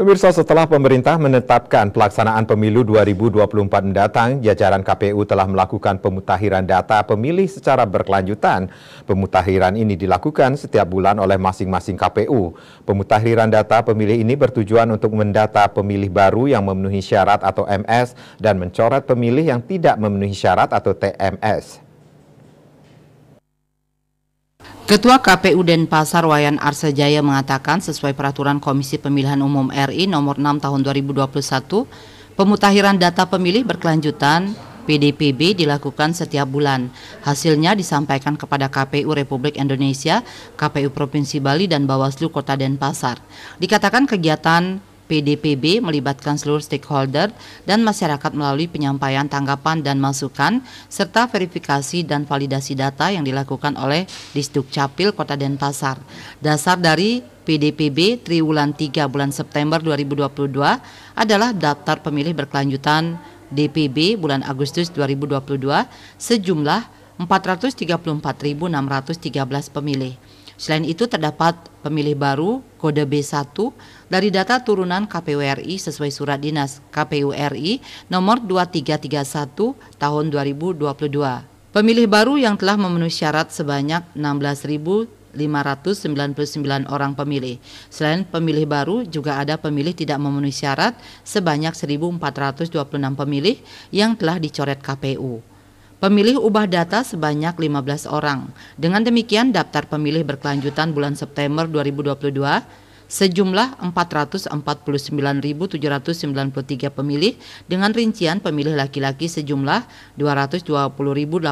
Pemirsa, setelah pemerintah menetapkan pelaksanaan pemilu 2024 mendatang, jajaran KPU telah melakukan pemutahiran data pemilih secara berkelanjutan. Pemutahiran ini dilakukan setiap bulan oleh masing-masing KPU. Pemutahiran data pemilih ini bertujuan untuk mendata pemilih baru yang memenuhi syarat atau MS dan mencoret pemilih yang tidak memenuhi syarat atau TMS. Ketua KPU Denpasar Wayan Arsajaya mengatakan sesuai peraturan Komisi Pemilihan Umum RI nomor 6 tahun 2021, pemutahiran data pemilih berkelanjutan PDPB dilakukan setiap bulan. Hasilnya disampaikan kepada KPU Republik Indonesia, KPU Provinsi Bali, dan Bawaslu Kota Denpasar. Dikatakan kegiatan PDPB melibatkan seluruh stakeholder dan masyarakat melalui penyampaian tanggapan dan masukan serta verifikasi dan validasi data yang dilakukan oleh Distuk Capil Kota Denpasar. Dasar dari PDPB triwulan 3 bulan September 2022 adalah daftar pemilih berkelanjutan DPB bulan Agustus 2022 sejumlah 434.613 pemilih. Selain itu terdapat pemilih baru kode B1 dari data turunan KPU RI sesuai surat dinas KPU RI nomor 2331 tahun 2022. Pemilih baru yang telah memenuhi syarat sebanyak 16.599 orang pemilih. Selain pemilih baru, juga ada pemilih tidak memenuhi syarat sebanyak 1.426 pemilih yang telah dicoret KPU. Pemilih ubah data sebanyak 15 orang. Dengan demikian, daftar pemilih berkelanjutan bulan September 2022 sejumlah 449.793 pemilih dengan rincian pemilih laki-laki sejumlah 220.836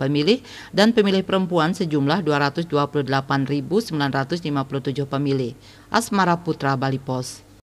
pemilih dan pemilih perempuan sejumlah 228.957 pemilih. Asmara Putra Bali Pos.